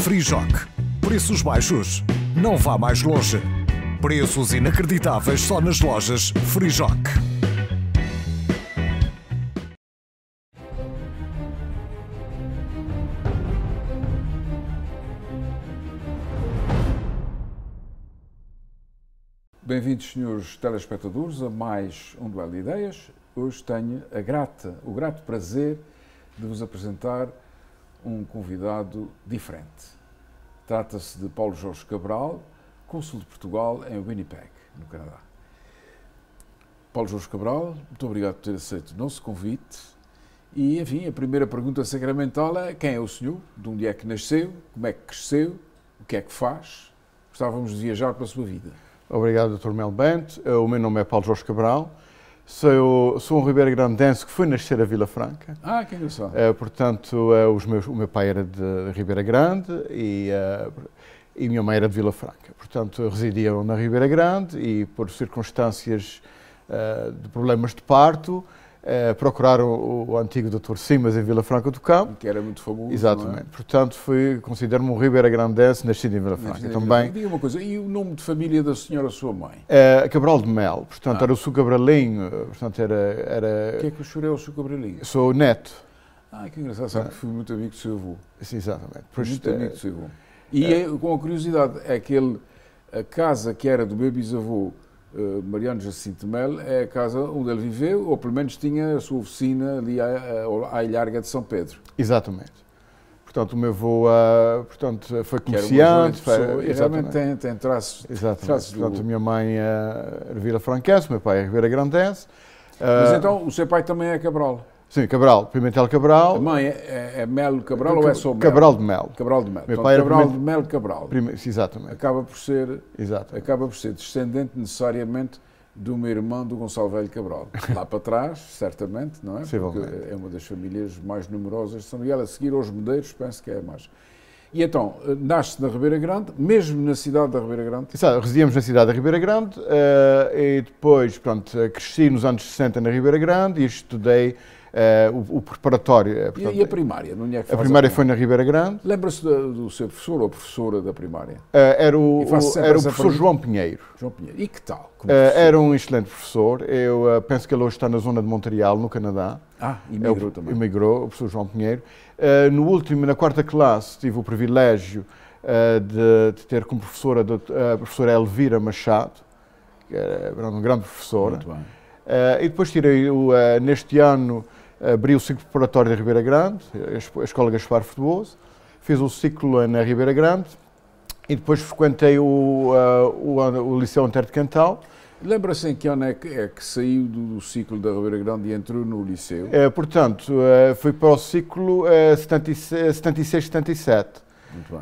Frijoc. Preços baixos. Não vá mais longe. Preços inacreditáveis só nas lojas Frijoc. Bem-vindos, senhores telespectadores, a mais um Duelo de Ideias. Hoje tenho a grata, o grato prazer de vos apresentar um convidado diferente. Trata-se de Paulo Jorge Cabral, cônsul de Portugal em Winnipeg, no Canadá. Paulo Jorge Cabral, muito obrigado por ter aceito o nosso convite. E, enfim, a primeira pergunta sacramental é quem é o senhor, de onde é que nasceu, como é que cresceu, o que é que faz? Gostávamos de viajar pela sua vida. Obrigado, Dr. Mel Bento. O meu nome é Paulo Jorge Cabral. Sou, sou um Ribeiro Grandense que foi nascer a Vila Franca. Ah, que engraçado. Uh, portanto, uh, os meus, o meu pai era de Ribeira Grande e, uh, e minha mãe era de Vila Franca. Portanto, residiam na Ribeira Grande e, por circunstâncias uh, de problemas de parto, procuraram eh, procurar o, o, antigo Dr. Simas em Vila Franca do Campo. Que era muito famoso. É? Exatamente. É? Portanto, fui, considero-me um Ribeira Grandense, nascido em Vila Franca também. Diga uma coisa, e o nome de família da senhora sua mãe? é Cabral de Mel, portanto, ah. era o seu Cabralinho. Eh, portanto, era, era... O que é que o senhor é o seu Cabralinho? Sou neto. Ah, que engraçado, sabe que fui muito amigo do seu avô. Sim, exatamente. Pois, muito é... amigo do seu avô. E é... com a curiosidade, é que ele, a casa que era do meu bisavô, eh, Mariano Jacinto Melo é a casa onde ele viveu, ou pelo menos tinha a sua oficina ali à, eh, à Ilharga de São Pedro. Exatamente. Portanto, o meu avô eh, portanto, foi comerciante. Foi, e realmente tem, tem traços. Exatamente. Traços portanto, do... minha mãe é Rivera Vila o meu pai é Ribeira Grandense. Uh, Mas então, o seu pai também é Cabral? Sim, Cabral, Pimentel Cabral. A mãe é, é Melo Cabral ou é só Melo? Cabral de Melo. Cabral de Melo. Meu pai Cabral era Cabral de Melo Cabral. Primeiro, exatamente. Acaba por ser, exatamente. acaba por ser descendente necessariamente de uma irmã do Gonçalo Velho Cabral. Lá para trás, certamente, não é? Porque é uma das famílias mais numerosas de São Miguel. A seguir aos Medeiros, penso que é mais. E então, eh, nasce na Ribeira Grande, mesmo na cidade da Ribeira Grande? Exato, residíamos na cidade da Ribeira Grande eh, e depois, pronto, eh, cresci nos anos 60 na Ribeira Grande e estudei eh, o, o, preparatório. Eh, portanto, e, e, a primária? Não é que a primária a foi na Ribeira Grande. Lembra-se do, do, seu professor ou professora da primária? Eh, era o, o era o professor João Pinheiro. João Pinheiro. E que tal? É era um excelente professor. Eu penso que ele hoje está na zona de Montreal, no Canadá. Ah, é emigrou também. Emigrou, o professor João Pinheiro. no último, na quarta classe, tive o privilégio de, de, ter como professora a professora Elvira Machado, que era uma grande professora. Muito bem. e depois tirei, neste ano, abri o ciclo preparatório da Ribeira Grande, a Escola Gaspar Frutuoso, fiz o ciclo na Ribeira Grande e depois frequentei o, ah, o, o Liceu Antero de Cantal. Lembra-se em que ano é que, é que saiu do, ciclo da Ribeira Grande e entrou no Liceu? É, portanto, eh, fui para o ciclo é, eh, 76-77.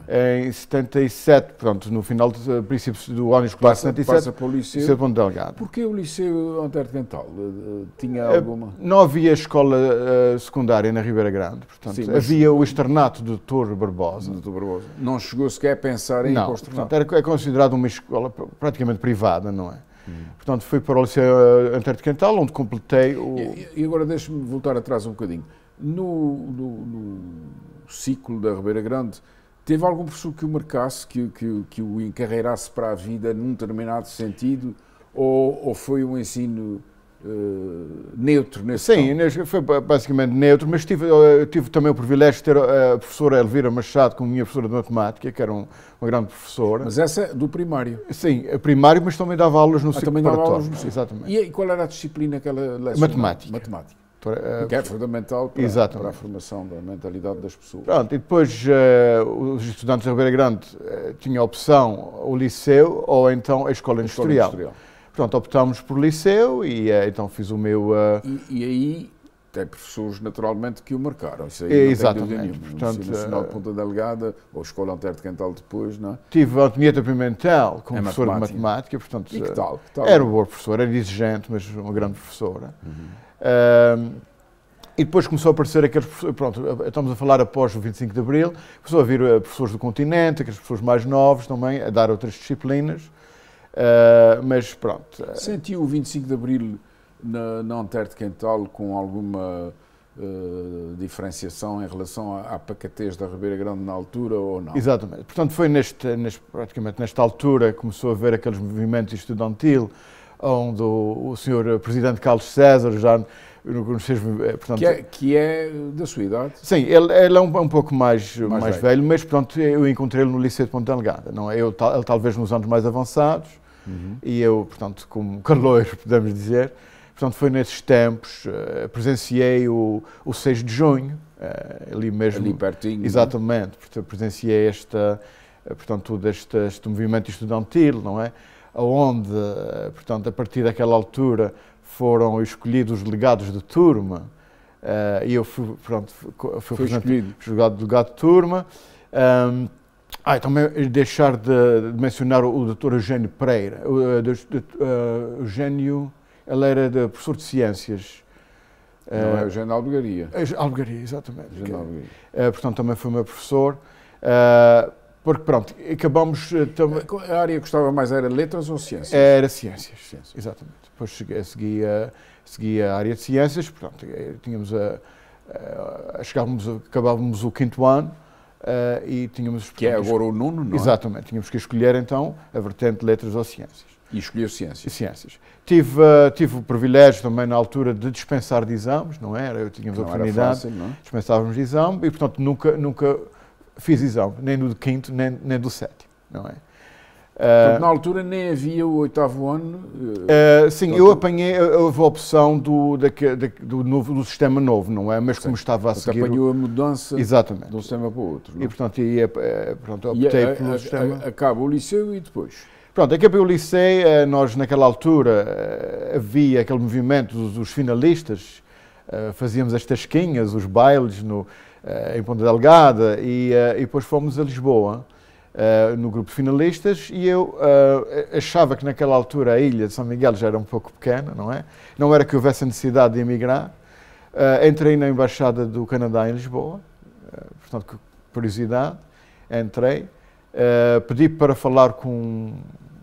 Em 77, pronto, no final de princípios do ano escolar passa, 77, passa para o Liceu, Liceu Ponto Porquê o Liceu Antardental? Eh, eh, tinha eh, alguma... Não havia escola uh, secundária na Ribeira Grande, portanto, Sim, havia o externato do Doutor Barbosa. Do Barbosa. Não chegou sequer a pensar em não, é considerado uma escola praticamente privada, não é? Hum. Portanto, fui para o Liceu Cantal, onde completei o... E, e agora deixe-me voltar atrás um bocadinho. no, no, no ciclo da Ribeira Grande Teve algum professor que o marcasse, que, que, que o encarreirasse para a vida num determinado sentido? Ou, ou foi um ensino uh, neutro nesse Sim, tom? foi basicamente neutro, mas tive, tive também o privilégio de ter eh, a professora Elvira Machado como minha professora de matemática, que era um, uma grande professora. Mas essa é do primário? Sim, primário, mas também dava aulas no ah, ciclo também dava aulas no ciclo. Exatamente. E, e qual era a disciplina que ela lecionava? Matemática. Matemática. Para, eh, que é fundamental para, para a formação da mentalidade das pessoas. Pronto, e depois uh, os estudantes de Ribeira Grande uh, eh, tinham a opção o liceu ou então a escola, a escola industrial. Pronto, optámos por liceu e uh, então fiz o meu... E, e, aí tem professores naturalmente que o marcaram, isso aí é, não exatamente. tem Portanto, Nacional de Ponta Delegada ou Escola Antero de Cantal depois, não é? Tive a Antonieta Pimentel como é professora matemática. de matemática, portanto... Que tal, que tal? Era um bom professor, era exigente, mas uma grande professora. Uhum. Uh, e depois começou a aparecer aqueles pronto, estamos a falar após o 25 de Abril, começou a vir eh, professores do continente, aquelas pessoas mais novas também, a dar outras disciplinas, uh, mas pronto. Eh, Sentiu o 25 de Abril na, na Antero Quental com alguma uh, diferenciação em relação à, à pacatez da Ribeira Grande na altura ou não? Exatamente. Portanto, foi neste, neste praticamente nesta altura que começou a haver aqueles movimentos estudantil, onde o, senhor presidente Carlos César já nos fez, eh, portanto, que, é, que é da sua idade? Sim, ele, ele é um, um pouco mais, mais, mais velho. velho. mas portanto eu encontrei-lo no Liceu de Ponte Delgada. Não, é? eu, tal, ele talvez nos anos mais avançados uhum. e eu, portanto, como caloiro, podemos dizer. Portanto, foi nesses tempos, uh, presenciei o, o 6 de junho, uh, ali mesmo. Ali pertinho. É? Exatamente, né? presenciei esta, portanto, este, este movimento estudantil, não é? onde, eh, portanto, a partir daquela altura foram escolhidos os legados de turma eh, e uh, eu fui, pronto, fui, fui escolhido delegado de turma. Um, ehm, ah, também deixar de, de mencionar o doutor Eugênio Pereira. O, eh, de, uh, Eugênio, ele era de professor de ciências. Não, é Eugênio Albergaria. Albergaria, exatamente. Eugênio é, Albergaria. portanto, também foi meu professor. Uh, porque pronto, acabamos. Eh, a área que gostava mais era letras ou ciências? Era ciências, ciências. exatamente. Depois eh, seguia segui, a, segui a área de ciências, portanto eh, tínhamos a, a, chegávamos, acabávamos o quinto ano e tínhamos. Que é agora o nono, não é? Exatamente, tínhamos que escolher então a vertente de letras ou ciências. E escolher ciências? Ciências. Tive, uh, tive o privilégio também na altura de dispensar de exames, não era? Eu tínhamos a oportunidade, fácil, não? É? dispensávamos de exame e portanto nunca, nunca fiz exame, nem do quinto, nem, nem do sétimo, não é? Porque ah, na altura nem havia o oitavo ano. Uh, sim, eu apanhei, houve a opção do, da, da, do, novo, do sistema novo, não é? Mas sim. como estava a Você seguir. apanhou a mudança Exatamente. de um sistema para o outro. Não? É? E portanto, aí eh, pronto, optei sistema. Acaba o liceu e depois? Pronto, acabei o liceu, eh, nós naquela altura havia aquele movimento dos, dos finalistas, fazíamos as tasquinhas, os bailes no eh, em Ponta Delgada e, eh, e depois fomos a Lisboa. Uh, no grupo de finalistas e eu uh, achava que naquela altura a ilha de São Miguel já era um pouco pequena, não é? Não era que houvesse a necessidade de emigrar. Uh, entrei na Embaixada do Canadá em Lisboa, portanto, com curiosidade, entrei, pedi para falar com,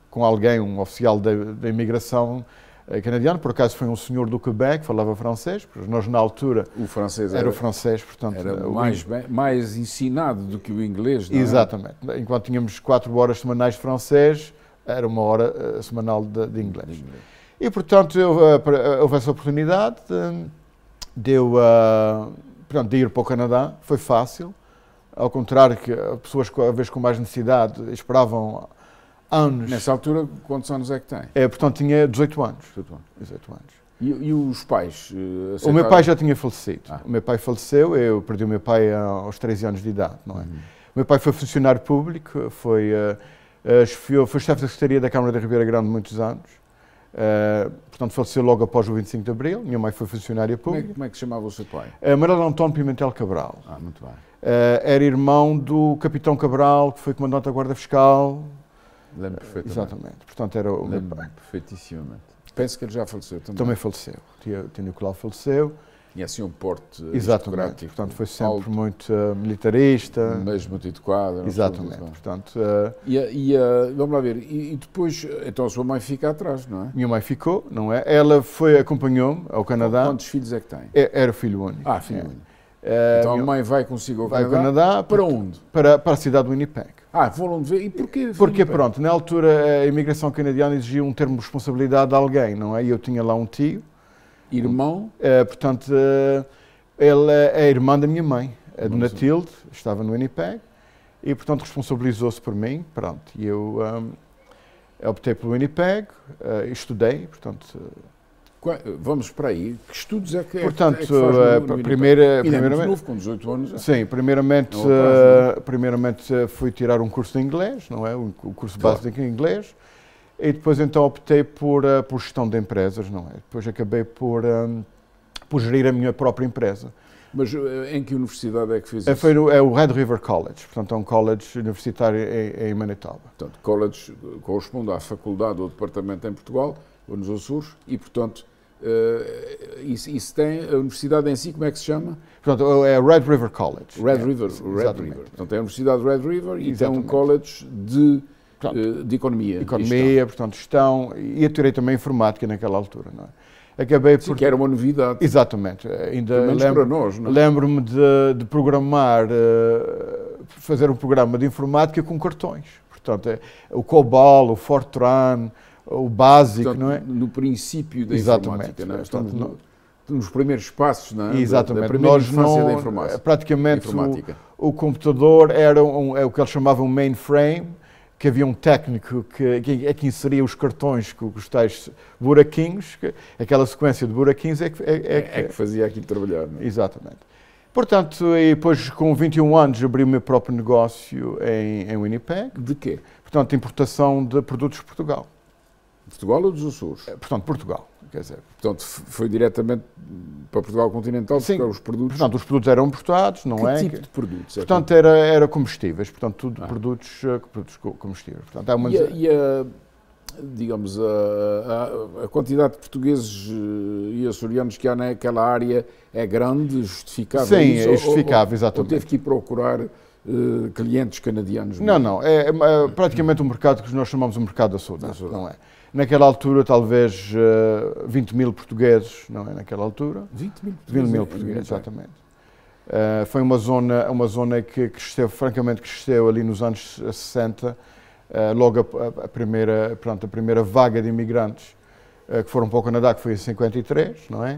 com alguém, um oficial da imigração eh, canadiano, por acaso foi um senhor do Quebec, falava francês, porque nós na altura o francês era, era o francês, portanto era mais, bem, mais ensinado do que o inglês, não é? Exatamente. É? Enquanto tínhamos quatro horas semanais de francês, era uma hora uh, semanal de, de, inglês. de, inglês. E portanto eu, eh, houve essa oportunidade de, eu, uh, portanto, de ir para o Canadá, foi fácil, ao contrário que pessoas às vezes com mais necessidade esperavam anos. Nessa altura, quantos anos é que tem? É, portanto, tinha 18 anos. 18 anos. 18 anos. E, e, os pais? aceitaram... Eh, o meu pai já tinha falecido. Ah. O meu pai faleceu, eu perdi o meu pai eh, aos 13 anos de idade, não é? Uhum. O meu pai foi funcionário público, foi, uh, foi chefe da Secretaria da Câmara da Ribeira Grande muitos anos. Uh, portanto, faleceu logo após o 25 de Abril. Minha mãe foi funcionária pública. Como é, como é que se chamava o seu pai? Uh, Manuel António Pimentel Cabral. Ah, muito bem. Uh, era irmão do Capitão Cabral, que foi comandante da Guarda Fiscal, Lembro perfeitamente. Exatamente. Portanto, era o Lembro meu pai. perfeitíssimamente. Penso que ele já faleceu também. Também faleceu. Tio, tio Nicolau faleceu. Tinha assim um porte Exatamente. Portanto, foi sempre alto, muito uh, militarista. Mas muito adequado. Exatamente. portanto, uh, e, e uh, vamos lá ver, e, e, depois, então a sua mãe fica atrás, não é? Minha mãe ficou, não é? Ela foi, acompanhou-me ao Canadá. Quantos filhos é que tem? É, era filho único. Ah, filho é. único. Eh, então a mãe vai consigo ao vai Canadá. Ao Canadá para onde? Para, para a cidade do Winnipeg. Ah, foram ver. E porquê? Porque, pronto, na altura a imigração canadiana exigia um termo de responsabilidade de alguém, não é? E eu tinha lá um tio. Irmão? Uh, portanto, uh, eh, ele é irmã da minha mãe, a Dona Tilde, estava no Winnipeg, e, portanto, responsabilizou-se por mim, pronto. E eu um, optei pelo Winnipeg, uh, estudei, portanto Vamos para aí. Que estudos é que é Portanto, é que faz eh, no, no primeira, é primeiramente, novo, com 18 anos. Sim, primeiramente, uh, primeiramente eh, fui tirar um curso de inglês, não é? Um curso claro. básico em inglês. E depois então optei por, uh, por gestão de empresas, não é? Depois acabei por, um, por gerir a minha própria empresa. Mas em que universidade é que fiz isso? Foi no, é o Red River College, portanto é um college universitário em, em Manitoba. Portanto, college corresponde à faculdade ou departamento em Portugal, ou nos Açores, e portanto Uh, isso, isso, tem a universidade em si, como é que se chama? Portanto, é, é Red River College. Red é, River, Red exatamente. River. então tem a Universidade Red River e tem um college de, portanto, eh, de economia. Economia, portanto, gestão e atirei também informática naquela altura, não é? Acabei Sim, que era uma novidade. Exatamente. Ainda lembro, para nós, não é? Lembro-me de, de, programar, uh, fazer um programa de informática com cartões. Portanto, é, o COBOL, o FORTRAN, o básico, Portanto, não é? No princípio da Exatamente. informática, não é? Portanto, no, nos primeiros passos não é? Exatamente. da primeira Nós não, da informática. É, praticamente informática. O, o, computador era um, é o que eles chamavam mainframe, que havia um técnico que, que, é que inseria os cartões com os tais buraquinhos, que, aquela sequência de buraquinhos é que, é, é, é, é que fazia aqui trabalhar. Não é? Exatamente. Portanto, e depois com 21 anos abri o meu próprio negócio em, em Winnipeg. De quê? Portanto, importação de produtos de Portugal. Portugal ou dos Açores? Eh, portanto, Portugal. Quer dizer, portanto, foi diretamente para Portugal continental, Sim, os produtos... Portanto, os produtos eram importados, não que é? tipo de produtos? É portanto, era, era combustíveis, portanto, tudo ah. produtos, eh, produtos combustíveis. Portanto, há uma E a, e a, digamos, a, a, quantidade de portugueses eh, e açorianos que há naquela área é grande, justificável? Sim, isso, é justificável, ou, exatamente. Ou teve que ir procurar... clientes canadianos? Não, não. É, é, é praticamente um mercado que nós chamamos de mercado da soda, não é? Naquela altura, talvez uh, eh, 20 mil portugueses, não é? Naquela altura. 20 mil portugueses. 20 é, mil é portugueses, exatamente. Uh, foi uma zona, uma zona que cresceu, francamente, cresceu ali nos anos 60, uh, eh, logo a, a, primeira, pronto, a primeira vaga de imigrantes que foram para o Canadá, que foi em 53, não é?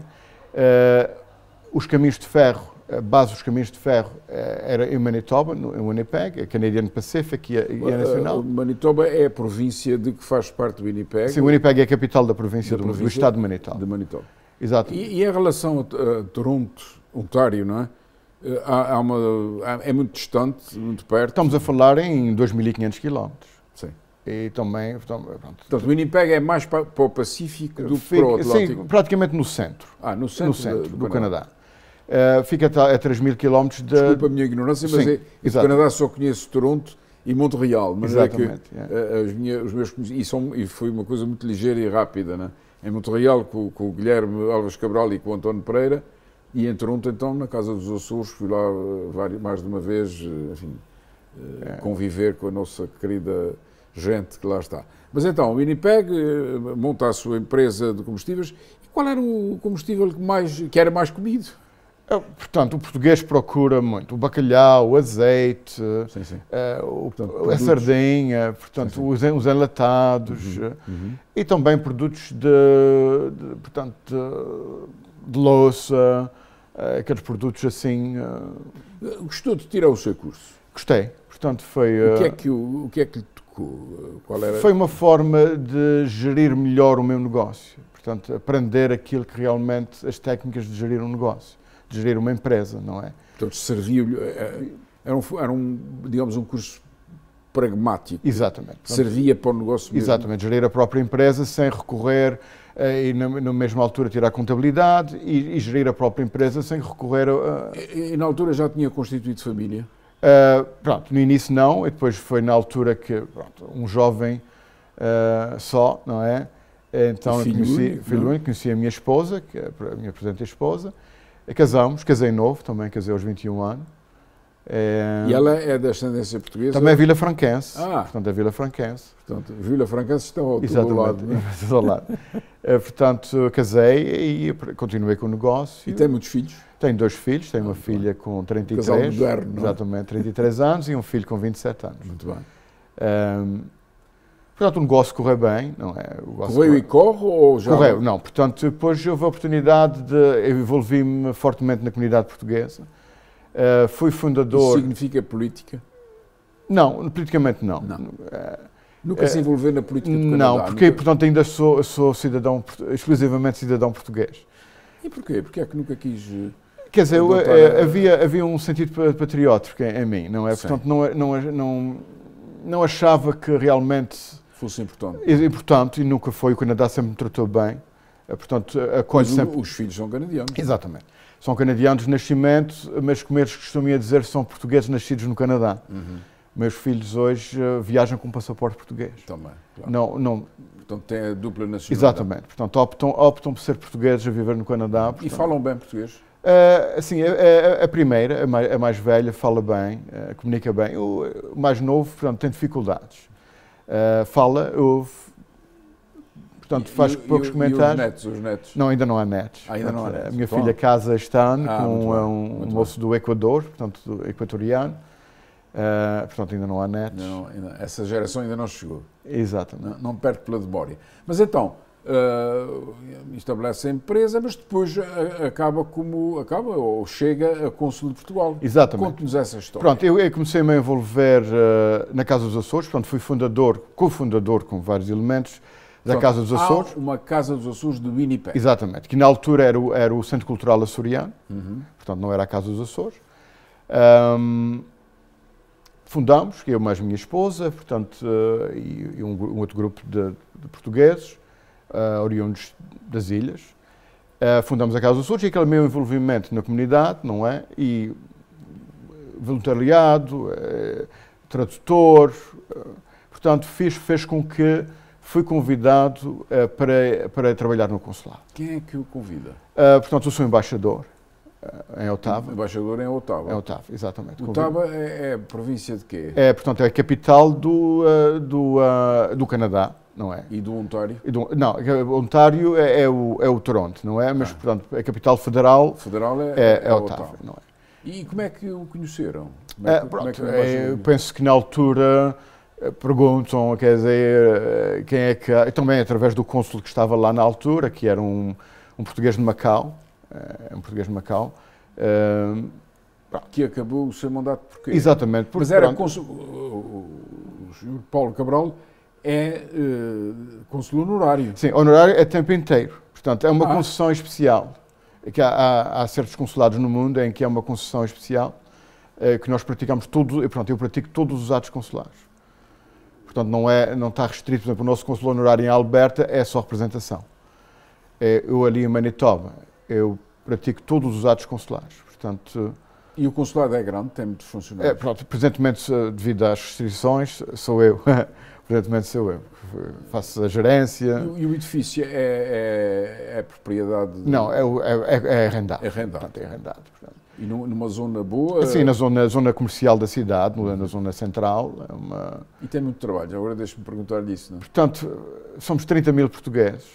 os caminhos de ferro a eh, base dos caminhos de ferro eh, era em Manitoba, no, em Winnipeg, a Canadian Pacific e a, e a eh, Nacional. Uh, Manitoba é a província de que faz parte do Winnipeg? Sim, Winnipeg é a capital da província, da do, província do, estado de Manitoba. De Manitoba. Exato. E, e em relação a, Toronto, Ontário, não é? Há, há uma, há, é muito distante, muito perto. Estamos a falar em 2.500 quilómetros. Sim. E também. Pronto, Portanto, o Winnipeg é mais para, para o Pacífico do que para o Atlântico? Sim, praticamente no centro. Ah, no centro, no centro do, do, do Canadá. Canadá. Uh, fica a 3 mil quilómetros de. Desculpa a minha ignorância, mas Sim, é, do Canadá só conheço Toronto e Montreal. Mas Exatamente, é que eh, eh, os meus e, são, e foi uma coisa muito ligeira e rápida, né? Em Montreal com, com o Guilherme Alves Cabral e com o António Pereira e em Toronto então na casa dos Açores fui lá várias, mais de uma vez, enfim, é. conviver com a nossa querida gente que lá está. Mas então, o Winnipeg monta a sua empresa de combustíveis. E qual era o combustível que mais que era mais comido? Ah, portanto, o português procura muito o bacalhau, o azeite, sim, sim. Uh, o, portanto, a sardinha, portanto, sim, os, os, enlatados uhum, ah, uhum. e também produtos de, de portanto, de, de louça, uh, aqueles produtos assim. Uh... Gostou de tirar o seu curso? Gostei. Portanto, foi. O que é que, o, o que, é que lhe tocou? Qual era? Foi uma forma de gerir melhor o meu negócio. Portanto, aprender aquilo que realmente as técnicas de gerir um negócio de gerir uma empresa, não é? Portanto, serviu-lhe. Eh, eh, era, um, era um, digamos, um curso pragmático. Exatamente. Servia para o negócio mesmo. Exatamente, gerir a própria empresa sem recorrer eh, e na, na mesma altura tirar a contabilidade e, e, gerir a própria empresa sem recorrer a... E, e na altura já tinha constituído família? Uh, pronto, no início não, e depois foi na altura que pronto, um jovem uh, só, não é? Então, filho, eu conheci, único, filho é? único, conheci a minha esposa, que é a minha presente esposa, é, casamos, casei novo também, casei aos 21 anos. É... E ela é da ascendência portuguesa? Também é Vila Franquense. Ah. Portanto, é Vila Franquense. Portanto, Vila Franquense estão ao Exatamente, lado. Né? ao lado. é, portanto, casei e continuei com o negócio. E tem muitos filhos? Tenho dois filhos. Tenho ah, uma filha bem. com 33. Casal moderno, é? Exatamente, 33 anos e um filho com 27 anos. Muito bem. Um, Portanto, o negócio correu bem, não é? Correu e corre ou já? Correu, não. Portanto, depois houve a oportunidade de. Eu envolvi-me fortemente na comunidade portuguesa. Uh, fui fundador. Isso significa política? Não, politicamente não. não. Uh, Nunca uh, se eh, envolveu na política do Canadá? Não, porque, nunca... portanto, ainda sou, sou cidadão, exclusivamente cidadão português. E porquê? Porquê é que nunca quis. Quer dizer, eu, havia, havia um sentido patriótico em, em mim, não é? Portanto, não, não, não, não achava que realmente fosse importante. É importante e nunca foi. O Canadá sempre me tratou bem. Eh, portanto, eh, a coisa sempre... os filhos são canadianos. Exatamente. São canadianos de nascimento, mas como eles costumam dizer, são portugueses nascidos no Canadá. Uhum. Meus filhos hoje eh, viajam com passaporte português. Também, claro. Não, não... Portanto, tem a dupla nacionalidade. Exatamente. Portanto, optam, optam por ser portugueses a viver no Canadá. Portanto... E falam bem português? Uh, assim, a, a, a primeira, a mais, a mais, velha, fala bem, uh, comunica bem. o mais novo, portanto, tem dificuldades uh, fala, houve. Portanto, faz e, poucos e, comentários. E os netos, os netos? Não, ainda não há netos. Ah, ainda portanto, não há netos. A minha Bom. filha casa este ano ah, com um, um moço do Equador, portanto, do equatoriano. Uh, portanto, ainda não há netos. Não, ainda, essa geração ainda não chegou. Exatamente. Não, não perde pela demória. Mas então, uh, estabelece a empresa, mas depois ah, acaba como acaba ou chega a Consul de Portugal. Exatamente. Conte-nos essa história. Pronto, eu, eu comecei -me a me envolver uh, na Casa dos Açores, portanto fui fundador, cofundador com vários elementos da pronto, Casa dos Açores. Há uma Casa dos Açores de Winnipeg. Exatamente, que na altura era o, era o Centro Cultural Açoriano, uhum. portanto não era a Casa dos Açores. Um, fundamos, eu mais minha esposa, portanto, uh, e, e um, um outro grupo de, de portugueses, uh, oriundos das ilhas. Uh, fundamos a Casa do Sul, e é aquele meu envolvimento na comunidade, não é? E eh, voluntariado, uh, tradutor, portanto, fez, fez com que fui convidado para, para trabalhar no consulado. Quem é que o convida? portanto, eu sou embaixador em Otava. Embaixador em Otava. Em Otava, exatamente. Otava é, é, província de quê? É, portanto, é a capital do, do, do Canadá não é? E do Ontário? E do, não, é, Ontário é, é, o, é o Toronto, não é? Mas, ah. portanto, a capital federal, federal é, é, é, é Ottawa, Ottawa, não é? E como é que o conheceram? Como é pronto, é, como é que eu penso que na altura eh, perguntam, quer dizer, eh, quem é que... Também através do cônsul que estava lá na altura, que era um, um português de Macau, eh, um português de Macau, um, que acabou o seu mandato porquê? Exatamente. Porque, Mas era pronto, consul, o, o, o Paulo Cabral é uh, eh, consul honorário. Sim, honorário é tempo inteiro. Portanto, é uma ah. concessão especial. É que há, há, há, certos consulados no mundo em que é uma concessão especial eh, que nós praticamos todos. Pronto, eu pratico todos os atos consulares. Portanto, não, é, não está restrito. Por exemplo, o nosso consul honorário em Alberta é só representação. É, eu ali em Manitoba, eu pratico todos os atos consulares. Portanto, e o consulado é grande, tem muitos funcionários? É, pronto, presentemente, eh, devido às restrições, sou eu Projeto sou eu. Faço a gerência. E, e o edifício é, é, é propriedade? De... Não, é, é, é, é arrendado. É arrendado. Portanto, é arrendado. Portanto. E numa zona boa? Sim, na zona, zona comercial da cidade, é? na zona central. É uma... E tem muito trabalho, agora deixe-me perguntar disso. Não? É? Portanto, somos 30 mil portugueses,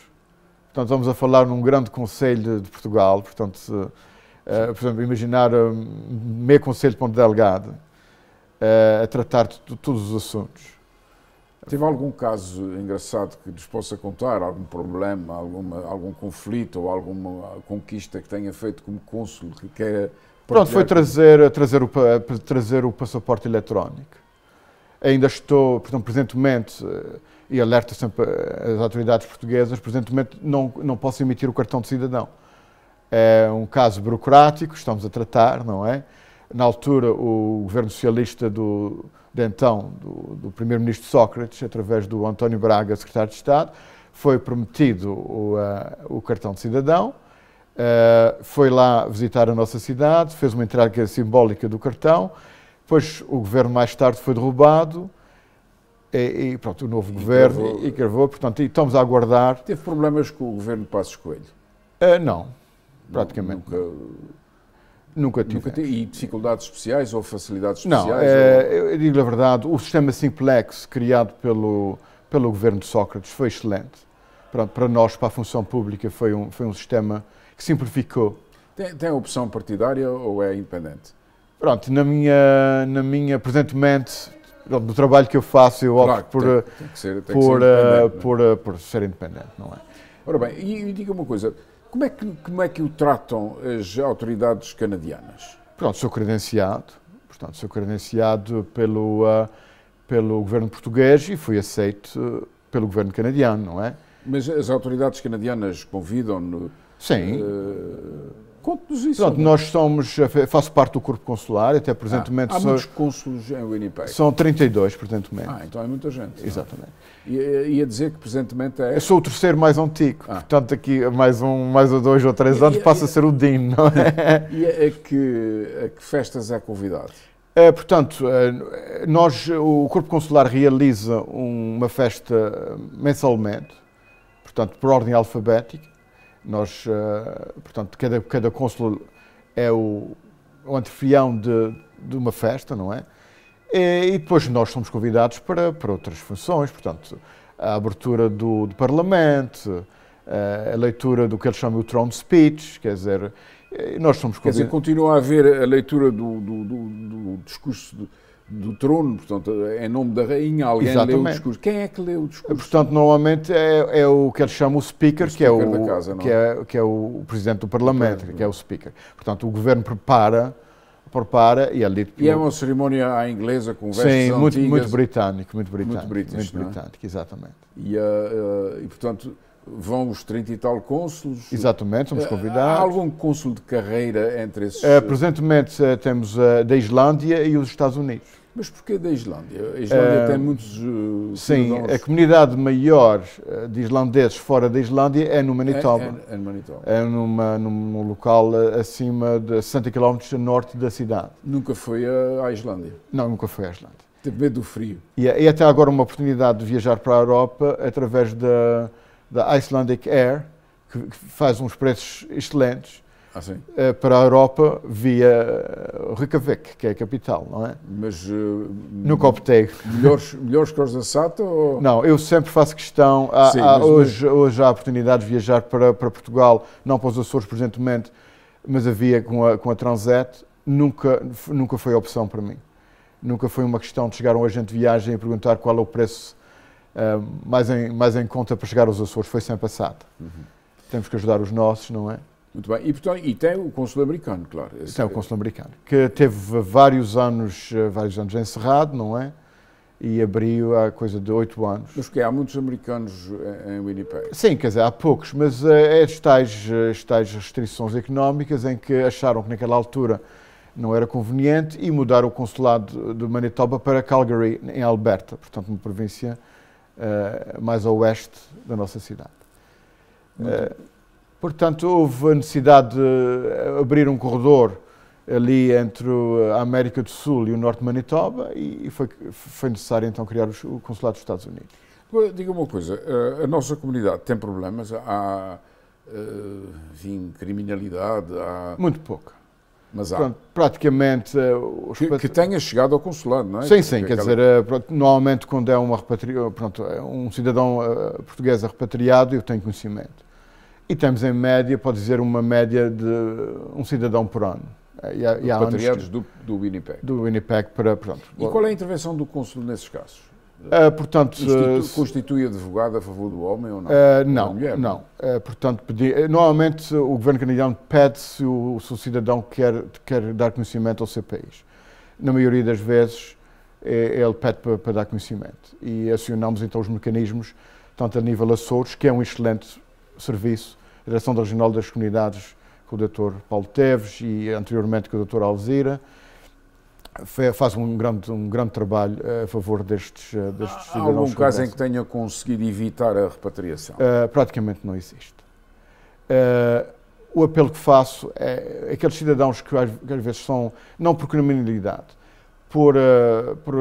portanto estamos a falar num grande conselho de Portugal, portanto, uh, por exemplo, imaginar um, eh, meio conselho de Ponte Delgado uh, eh, a tratar de todos os assuntos. Teve algum caso engraçado que nos possa contar? Algum problema, alguma, algum conflito ou alguma conquista que tenha feito como cônsul que queira. Pronto, foi trazer, trazer, o, trazer o passaporte eletrónico. Ainda estou, portanto, presentemente, eh, e alerto sempre as autoridades portuguesas, presentemente não, não posso emitir o cartão de cidadão. É um caso burocrático, estamos a tratar, não é? na altura, o governo socialista do, de então, do, do primeiro-ministro Sócrates, através do António Braga, secretário de Estado, foi prometido o, uh, o cartão de cidadão, uh, foi lá visitar a nossa cidade, fez uma entrega simbólica do cartão, depois o governo mais tarde foi derrubado, e, e pronto, o novo e governo gravou, e gravou, portanto, e estamos a aguardar. Teve problemas com o governo Passos Coelho? Uh, não, praticamente. Nunca... Não Nunca tive. E dificuldades especiais ou facilidades especiais? Não, é, ou... eu digo a verdade, o sistema Simplex criado pelo, pelo governo de Sócrates foi excelente. Para, para nós, para a função pública, foi um, foi um sistema que simplificou. Tem, tem opção partidária ou é independente? Pronto, na minha, na minha presentemente, do trabalho que eu faço, eu opto claro, por, tem, eh, tem ser, por, uh, por, uh, por ser independente, não é? Ora bem, e, e diga uma coisa, como é que, como é que o tratam as autoridades canadianas? Pronto, sou credenciado, portanto, sou credenciado pelo, uh, pelo governo português e fui aceito ah, pelo governo canadiano, não é? Mas as autoridades canadianas convidam-no? Sim. Uh, Conte-nos isso. Pronto, nós somos, eh, faço parte do corpo consular, até presentemente... Ah, há muitos cônsulos em Winnipeg? São 32, presentemente. Ah, então é muita gente. Exatamente. É? Ia dizer que presentemente é... Eu sou o terceiro mais antigo, ah. portanto aqui mais um, mais dois ou três anos e, passa e, a ser o Dean não é? E a que, a que festas é convidado? É, portanto, eh, nós, o corpo consular realiza uma festa mensalmente, portanto, por ordem alfabética, nós, eh, portanto, cada, cada cônsul é o, o anfitrião de, de uma festa, não é? E, e, depois nós somos convidados para, para outras funções, portanto, a abertura do, do Parlamento, a, eh, a leitura do que eles chamam o Throne Speech, quer dizer, eh, nós somos convidados. Quer dizer, continua a haver a leitura do, do, do discurso. De do trono, portanto, em é nome da rainha, alguém Exatamente. lê o discurso. Quem é que lê o discurso? Portanto, normalmente é, é o que eles chamam o speaker, que, é o, é? É, que, é, o presidente do parlamento, claro. que é o speaker. Portanto, o governo prepara prepara e é lido E é uma cerimónia à inglesa, com versos Sim, muito, antigas. muito britânico, muito britânico. Muito, muito britânico, é? exatamente. E, uh, e, portanto, vão os 30 e tal cônsulos? Exatamente, somos eh, convidados. Há algum cônsul de carreira entre esses? Uh, presentemente uh, temos da Islândia e os Estados Unidos. Mas porquê da Islândia? A Islândia uh, tem muitos. Uh, sim, a comunidade maior eh, de islandeses fora da Islândia é no Manitoba. É, é, é no Manitoba. É numa, num local acima de 60 km a norte da cidade. Nunca foi à Islândia? Não, nunca foi à Islândia. Teve medo do frio. E, é, e é até agora uma oportunidade de viajar para a Europa através da, da Icelandic Air, que, que faz uns preços excelentes ah, uh, para a Europa via eh, Reykjavik, que é a capital, não é? Mas uh, no Copteg. Melhores, melhores que os da SATA? Ou... Não, eu sempre faço questão. Há, Sim, há, mas hoje, mas... hoje há a oportunidade de viajar para, para Portugal, não para os Açores presentemente, mas havia com a, com a Transat, nunca, nunca foi opção para mim. Nunca foi uma questão de chegar um agente de viagem e perguntar qual é o preço uh, mais, em, mais em conta para chegar aos Açores, foi sem passado. Uhum. Temos que ajudar os nossos, não é? Muito bem. E, portanto, e tem o consul americano, claro. Esse... Tem o é- consul americano, que teve vários anos, eh, vários anos encerrado, não é? E abriu há coisa de oito anos. Mas que há muitos americanos eh, em Winnipeg? Sim, quer dizer, há poucos, mas eh, é tais, tais restrições económicas em que acharam que naquela altura não era conveniente e mudar o consulado de Manitoba para Calgary, em Alberta, portanto, uma província uh, mais a oeste da nossa cidade. Muito... Uh, Portanto, houve a necessidade de eh, abrir um corredor ali entre eh, a América do Sul e o Norte de Manitoba e foi, foi necessário então criar o Consulado dos Estados Unidos. Diga uma coisa, eh, a nossa comunidade tem problemas, há enfim, criminalidade, há... Muito pouca. Mas há. Pronto, praticamente... Os... Que, que, tenha chegado ao consulado, não é? Sim, sim, quer aquela... dizer, pronto, normalmente quando é uma repatri... pronto, é um cidadão português repatriado, eu tenho conhecimento e temos em média, pode dizer, uma média de um cidadão por ano. Eh, e há, e há Patriados do, do Winnipeg. Do Winnipeg para, pronto. E qual é a intervenção do cônsul nesses casos? Uh, portanto, Institu constitui advogado a favor do homem ou não? Uh, não, mulher? não. Uh, portanto, pedi, normalmente o governo canadiano pede se o, se o cidadão quer, quer dar conhecimento ao seu país Na maioria das vezes, é, ele pede para, para, dar conhecimento. E acionamos então os mecanismos, tanto a nível Açores, que é um excelente serviço, direção da Regional das Comunidades com o Dr. Paulo Teves e anteriormente com o Dr. Alzira. Faz um grande, um grande trabalho eh, a favor destes, eh, destes cidadãos. Há algum caso em que tenha conseguido evitar a repatriação? Uh, praticamente não existe. Uh, o apelo que faço é aqueles cidadãos que às, que às vezes são, não por criminalidade, por, uh, por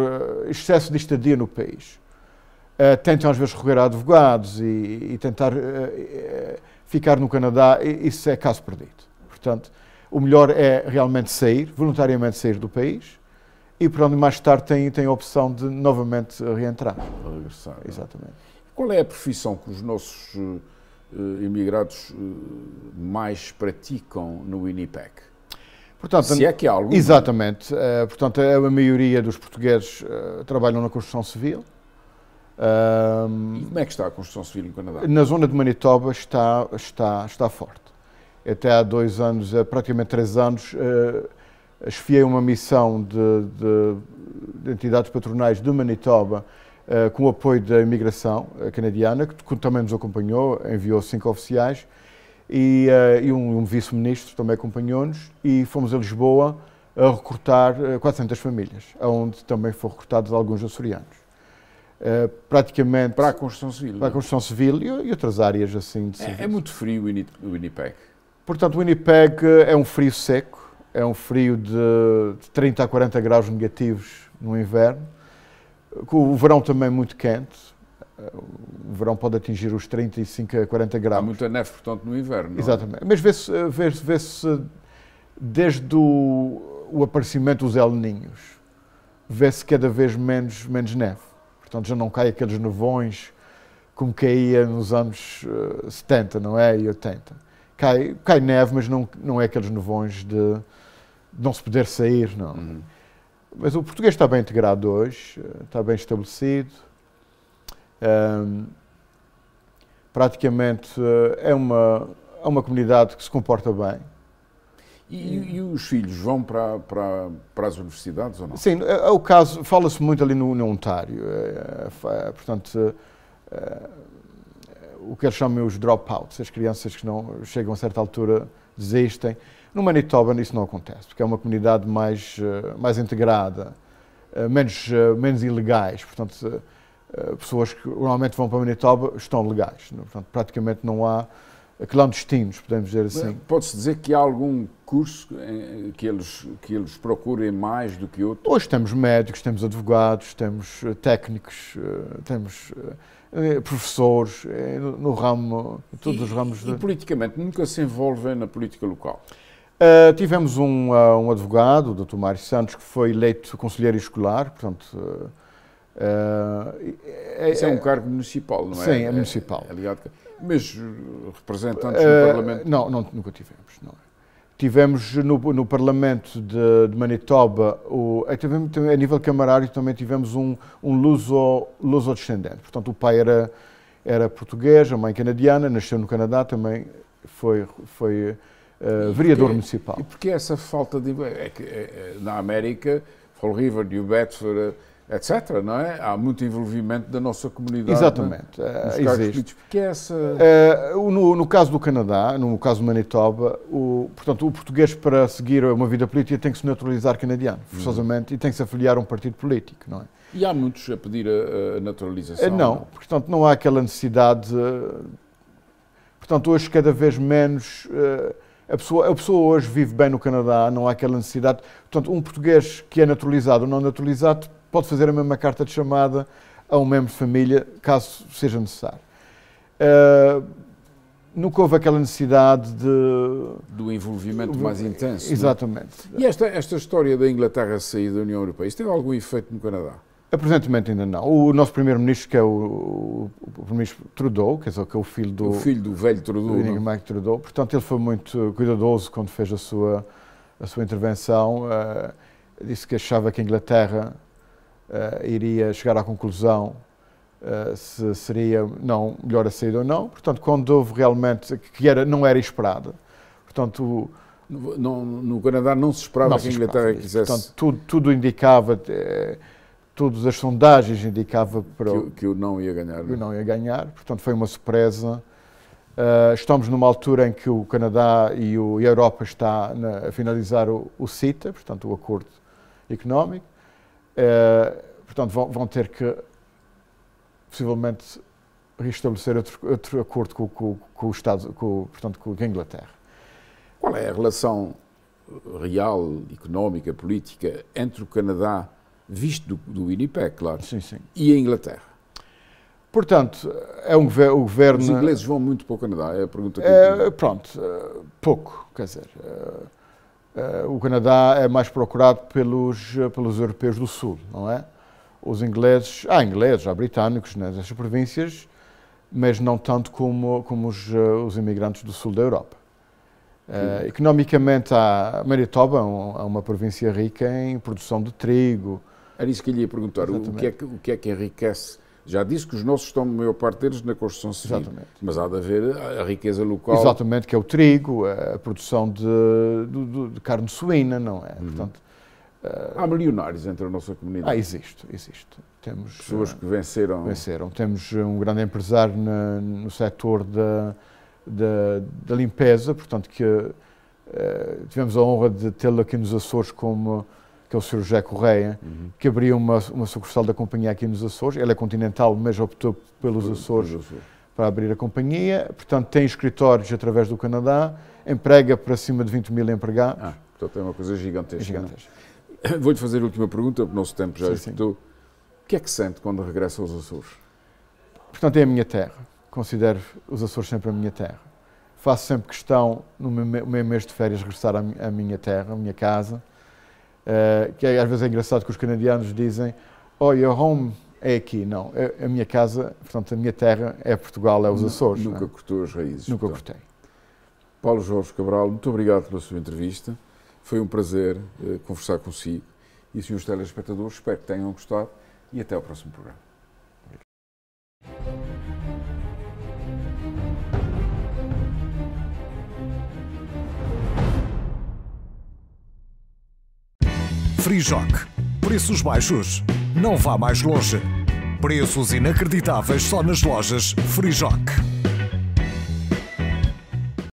excesso de estadia no país, tentam às vezes recorrer a advogados e, e tentar ficar no Canadá, isso é caso perdido. Portanto, o melhor é realmente sair, voluntariamente sair do país, e para onde mais tarde tem, tem a opção de novamente reentrar. Regressar. É? Exatamente. Qual é a profissão que os nossos uh, imigrados uh, mais praticam no Winnipeg? Portanto, Se é que há algo, Exatamente. Uh, portanto, é a maioria dos portugueses trabalham na construção civil um, e como é que está a construção civil no Canadá? Na zona de Manitoba está, está, está forte. Até há dois anos, praticamente três anos, uh, esfiei uma missão de, de, de entidades patronais de Manitoba uh, com o apoio da imigração eh, canadiana, que também nos acompanhou, enviou cinco oficiais e, uh, e um, um vice-ministro também acompanhou-nos e fomos a Lisboa a recrutar 400 famílias, onde também foram recrutados alguns açorianos. Eh, praticamente para a construção civil, para a é? construção civil e, e outras áreas assim de É, é muito frio o Winnipeg. Portanto, o Winnipeg é um frio seco, é um frio de, de 30 a 40 graus negativos no inverno, com o verão também muito quente. O verão pode atingir os 35 a 40 graus. Há muita neve, portanto, no inverno. Não? É? Exatamente. Mas vê-se eh, vê -se, vê -se desde o, o aparecimento dos El Ninhos, vê-se cada vez menos, menos neve. Portanto, já não cai aqueles nevões como caía nos anos 70, eh, não é? E 80. Cai, cai neve, mas não, não é aqueles nevões de, de não se poder sair, não. Uhum. Mas o português está bem integrado hoje, eh, está bem estabelecido. Um, praticamente eh, é uma, é uma comunidade que se comporta bem. E, e, os filhos vão para, para, para as universidades ou não? Sim, é, é o caso, fala-se muito ali no, no Ontário, é, é, é portanto, é, o que eles chamam os dropouts, as crianças que não chegam a certa altura, desistem. No Manitoba isso não acontece, porque é uma comunidade mais, eh, mais integrada, eh, menos, eh, menos ilegais, portanto, pessoas que normalmente vão para Manitoba estão legais, portanto, praticamente não há clandestinos, podemos dizer assim. Pode-se dizer que há algum curso que eles, que eles procurem mais do que outro Hoje temos médicos, temos advogados, temos eh, técnicos, eh, temos eh, professores, no ramo, em todos e, os ramos. De... E politicamente, nunca se envolvem na política local? Uh, tivemos um, uh, um advogado, o Dr. Mário Santos, que foi eleito conselheiro escolar, portanto... Uh, uh é, é, um cargo municipal, não é? Sim, é, é municipal. É, é ligado... Mas eh, representantes uh, eh, no Parlamento? Não, não, nunca tivemos. Não. Tivemos no, no Parlamento de, de Manitoba, o, eh, tivemos, a nível camarário, também tivemos um, um luso, luso descendente. Portanto, o pai era, era português, a mãe canadiana, nasceu no Canadá também, foi, foi uh, vereador porque, municipal. E porquê essa falta de. É que, é, é na América, Fall River, New Bedford etc. Não é? Há muito envolvimento da nossa comunidade. Exatamente. Né? Eh, que é essa... Uh, no, no, caso do Canadá, no caso do Manitoba, o, portanto, o português para seguir uma vida política tem que se naturalizar canadiano, hum. forçosamente, e tem que se afiliar a um partido político, não é? E há muitos a pedir a, a naturalização? Uh, não, não, portanto, não há aquela necessidade. portanto, hoje cada vez menos. A pessoa, a pessoa, hoje vive bem no Canadá, não há aquela necessidade. Portanto, um português que é naturalizado ou não naturalizado pode fazer a mesma carta de chamada a um membro de família, caso seja necessário. Uh, eh, nunca houve aquela necessidade de. do envolvimento mais intenso. É? Exatamente. Não? E esta, esta história da Inglaterra sair da União Europeia, isso teve algum efeito no Canadá? Apresentemente ainda não. O nosso primeiro-ministro, que é o, o primeiro-ministro Trudeau, que é, que é o filho do... O filho do velho Trudeau. Do é? Mike Trudeau. Portanto, ele foi muito cuidadoso quando fez a sua, a sua intervenção. Uh, disse que achava que a Inglaterra uh, iria chegar à conclusão uh, se seria não melhor a saída ou não. Portanto, quando houve realmente que era não era esperada, portanto no, no, no, Canadá não se esperava não que a Inglaterra quisesse. Portanto, tudo, tudo indicava, eh, todas as sondagens indicavam para que, o, que o não ia ganhar. Né? Que o não ia ganhar. Portanto, foi uma surpresa. Uh, estamos numa altura em que o Canadá e, o, e a Europa está na, a finalizar o, o CETA, portanto, o Acordo Económico. Eh, portanto, vão, vão, ter que, possivelmente, restabelecer outro, outro acordo com, com, com, o Estado, com, portanto, com a Inglaterra. Qual é a relação real, económica, política entre o Canadá, visto do, do INIPEC, claro, sim, sim. e a Inglaterra? Portanto, é um o governo. Os ingleses vão muito para o Canadá, é a pergunta que eu é, Pronto, eh, pouco, quer dizer. Eh, o Canadá é mais procurado pelos, eh, pelos europeus do Sul, não é? Os ingleses, há ingleses, há britânicos né, nessas províncias, mas não tanto como, como os, eh, os imigrantes do Sul da Europa. Uh, economicamente, a Manitoba é um, é uma província rica em produção de trigo. Era isso que lhe ia perguntar. O que, é que, o que, é que, enriquece já disse que os nossos estão, a maior parte deles, na construção civil. Exatamente. Mas há de haver a riqueza local. Exatamente, que é o trigo, a produção de, de, de carne suína, não é? Uhum. Portanto, Há milionários entre a nossa comunidade. Ah, existe, existe. Temos, Pessoas eh, que venceram. Venceram. Temos um grande empresário na, no setor da, da, da, limpeza, portanto, que uh, tivemos a honra de tê-lo aqui nos Açores como que é o Sr. José Correia, uhum. que abriu uma, uma sucursal da companhia aqui nos Açores. Ele é continental, mas optou pelos Por, Açores, Açores para abrir a companhia. Portanto, tem escritórios através do Canadá, emprega para cima de 20 mil empregados. Ah, portanto, é uma coisa gigantesca. Né? gigantesca. Vou-lhe fazer a última pergunta, porque o nosso tempo já esgotou. O que é que sente quando regressa aos Açores? Portanto, é a minha terra. Considero os Açores sempre a minha terra. Faço sempre questão, no meu mês de férias, regressar à minha terra, à minha casa. Eh, que é, às vezes é engraçado que os canadianos dizem, oh, your home é aqui. Não, a, é, a minha casa, portanto, a minha terra é Portugal, é os Açores. Nunca não. É? cortou as raízes. Nunca portanto. cortei. Paulo Jorge Cabral, muito obrigado pela sua entrevista. Foi um prazer uh, conversar consigo. E, senhores telespectadores, espero que tenham gostado e até ao próximo programa. Frijoc. Preços baixos? Não vá mais longe. Preços inacreditáveis só nas lojas Frijoc.